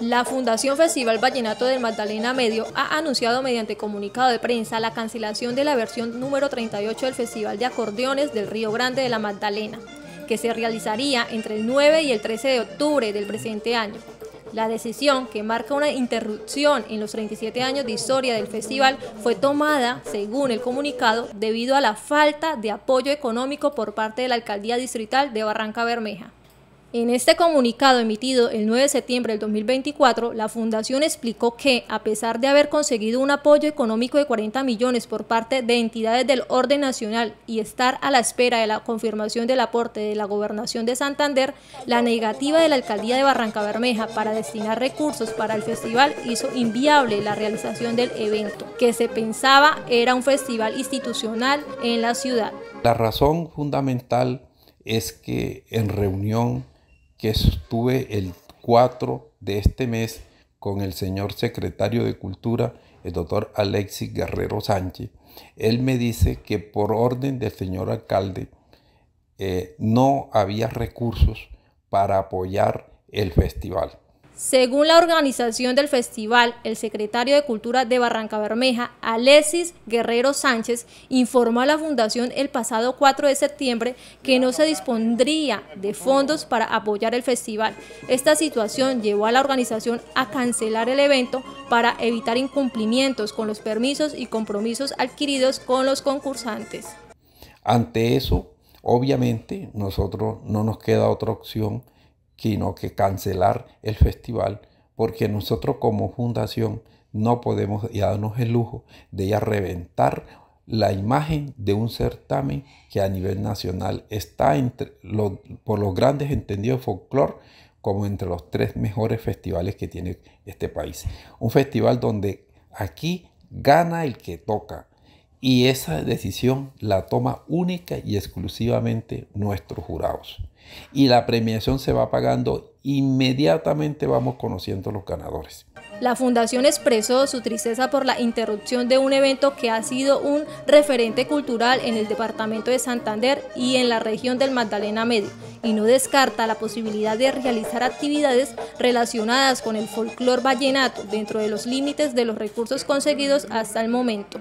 La Fundación Festival Vallenato del Magdalena Medio ha anunciado mediante comunicado de prensa la cancelación de la versión número 38 del Festival de Acordeones del Río Grande de la Magdalena, que se realizaría entre el 9 y el 13 de octubre del presente año. La decisión, que marca una interrupción en los 37 años de historia del festival, fue tomada, según el comunicado, debido a la falta de apoyo económico por parte de la Alcaldía Distrital de Barranca Bermeja. En este comunicado emitido el 9 de septiembre del 2024, la Fundación explicó que, a pesar de haber conseguido un apoyo económico de 40 millones por parte de entidades del orden nacional y estar a la espera de la confirmación del aporte de la Gobernación de Santander, la negativa de la Alcaldía de Barranca Bermeja para destinar recursos para el festival hizo inviable la realización del evento, que se pensaba era un festival institucional en la ciudad. La razón fundamental es que en reunión que estuve el 4 de este mes con el señor secretario de Cultura, el doctor Alexis Guerrero Sánchez, él me dice que por orden del señor alcalde eh, no había recursos para apoyar el festival. Según la organización del festival, el secretario de Cultura de Barranca Bermeja, Alexis Guerrero Sánchez, informó a la Fundación el pasado 4 de septiembre que no se dispondría de fondos para apoyar el festival. Esta situación llevó a la organización a cancelar el evento para evitar incumplimientos con los permisos y compromisos adquiridos con los concursantes. Ante eso, obviamente, nosotros no nos queda otra opción sino que cancelar el festival, porque nosotros como fundación no podemos darnos el lujo de ya reventar la imagen de un certamen que a nivel nacional está entre por los grandes entendidos de folclore como entre los tres mejores festivales que tiene este país. Un festival donde aquí gana el que toca, y esa decisión la toma única y exclusivamente nuestros jurados. Y la premiación se va pagando inmediatamente vamos conociendo los ganadores. La fundación expresó su tristeza por la interrupción de un evento que ha sido un referente cultural en el departamento de Santander y en la región del Magdalena Medio y no descarta la posibilidad de realizar actividades relacionadas con el folclor vallenato dentro de los límites de los recursos conseguidos hasta el momento.